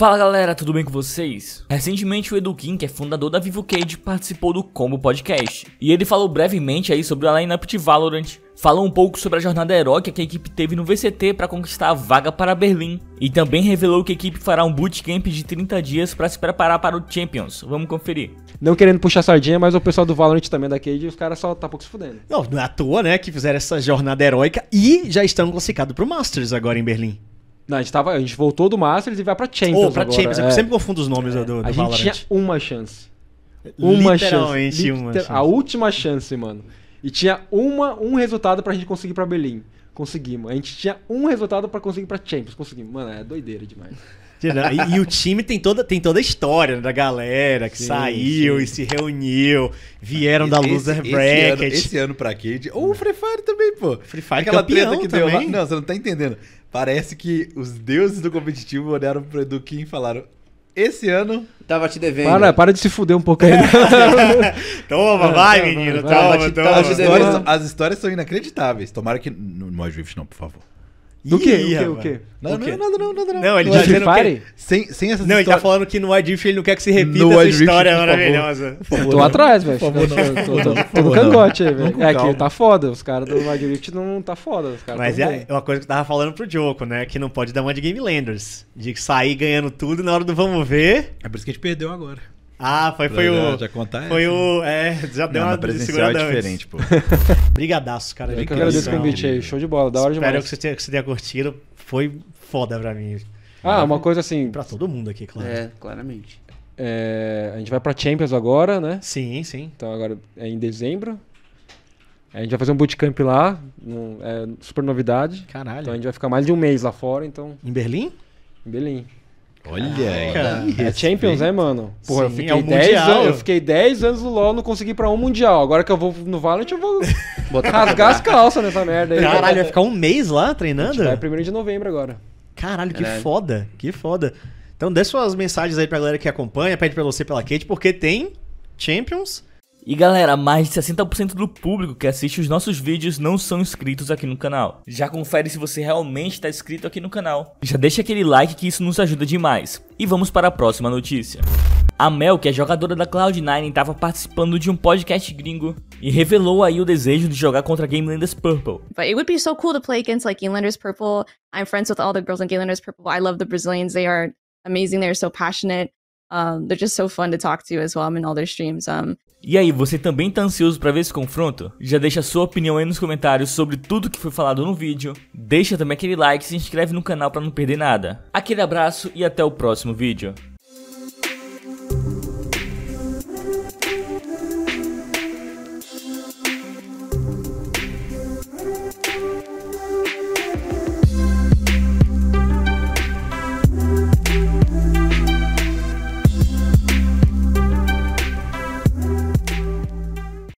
Fala galera, tudo bem com vocês? Recentemente o Edu Kim, que é fundador da Vivo Cage, participou do Combo Podcast. E ele falou brevemente aí sobre a lineup de Valorant, falou um pouco sobre a jornada heróica que a equipe teve no VCT para conquistar a vaga para Berlim, e também revelou que a equipe fará um bootcamp de 30 dias para se preparar para o Champions. Vamos conferir. Não querendo puxar sardinha, mas o pessoal do Valorant também da Cage, os caras só tá pouco se fudendo. Não, não é à toa, né, que fizeram essa jornada heróica e já estão classificados pro Masters agora em Berlim. Não, a gente, tava, a gente voltou do Masters e vai pra Champions. Oh, pra agora. Champions, é. eu é. sempre confundo os nomes é. do, do A gente Valorant. tinha uma chance. Uma Literalmente chance. uma Liter... chance. A última chance, mano. E tinha uma, um resultado pra gente conseguir pra Berlim. Conseguimos. A gente tinha um resultado pra conseguir pra Champions. Conseguimos. Mano, é doideira demais. E, e, o time tem toda, tem toda a história da galera que sim, saiu sim. e se reuniu, vieram esse, da Loser esse, Bracket. Esse ano, esse ano pra Cade. Ou o Free Fire também, pô. Free Fire Aquela treta que também. deu lá. Não, você não tá entendendo. Parece que os deuses do competitivo olharam pro Edu Kim e falaram: esse ano. Tava te devendo. Para, para de se fuder um pouco aí. É. toma, é, vai, menino. Toma, toma. toma, toma. As, histórias, as, histórias, são inacreditáveis. Tomara que. Não ajude, não, por favor. Do que? O que? O que? Não, não, nada não, nada não. Não, ele tá dizendo que... Sem, sem essas Não, ele tá falando que no Adif ele não quer que se repita no essa história é maravilhosa. Favor, tô atrás, velho. Por favor, não. Tô no cangote aí, velho. É que tá foda. Os caras do Adrift não tá foda. Mas é uma coisa que eu tava falando pro Joko, né? Que não pode dar uma de Game Landers. De sair ganhando tudo na hora do vamos ver. É por isso que a gente perdeu agora. Ah, foi, foi já, o. Já contar Foi isso, o. Né? É, já deu não, uma presencial é diferente, pô. Brigadaço, cara. Eu que agradeço o convite aí. Show de bola, da hora Espero demais. Espero que você tenha, que você tenha curtido. Foi foda pra mim. Ah, uma coisa assim. Pra todo mundo aqui, claro. É, claramente. É, a gente vai pra Champions agora, né? Sim, sim. Então agora é em dezembro. A gente vai fazer um bootcamp lá, é super novidade. Caralho. Então a gente vai ficar mais de um mês lá fora, então. Em Berlim? Em Berlim. Olha aí. é Champions, né, mano? Porra, Sim, é eu, fiquei é 10 anos, eu fiquei 10 anos no LoL, não consegui ir pra um Mundial. Agora que eu vou no Valorant, eu vou Botar rasgar as calças nessa merda aí. Caralho, vai ficar um mês lá treinando? É 1 de novembro agora. Caralho, que foda, que foda. Então dê suas mensagens aí pra galera que acompanha, pede pra você pela Kate, porque tem Champions e galera, mais de 60% do público que assiste os nossos vídeos não são inscritos aqui no canal. Já confere se você realmente está inscrito aqui no canal. Já deixa aquele like que isso nos ajuda demais. E vamos para a próxima notícia. A Mel, que é jogadora da Cloud9, estava participando de um podcast gringo e revelou aí o desejo de jogar contra Gamelanders Purple. But it would be so cool to play against like Gamelanders Purple. I'm friends with all the girls in Gamelanders Purple. I love the Brazilians. They are amazing. They're so passionate. Um, they're just so fun to talk to as well. I'm in all their streams. Um, e aí, você também está ansioso para ver esse confronto? Já deixa sua opinião aí nos comentários sobre tudo que foi falado no vídeo, deixa também aquele like e se inscreve no canal para não perder nada. Aquele abraço e até o próximo vídeo.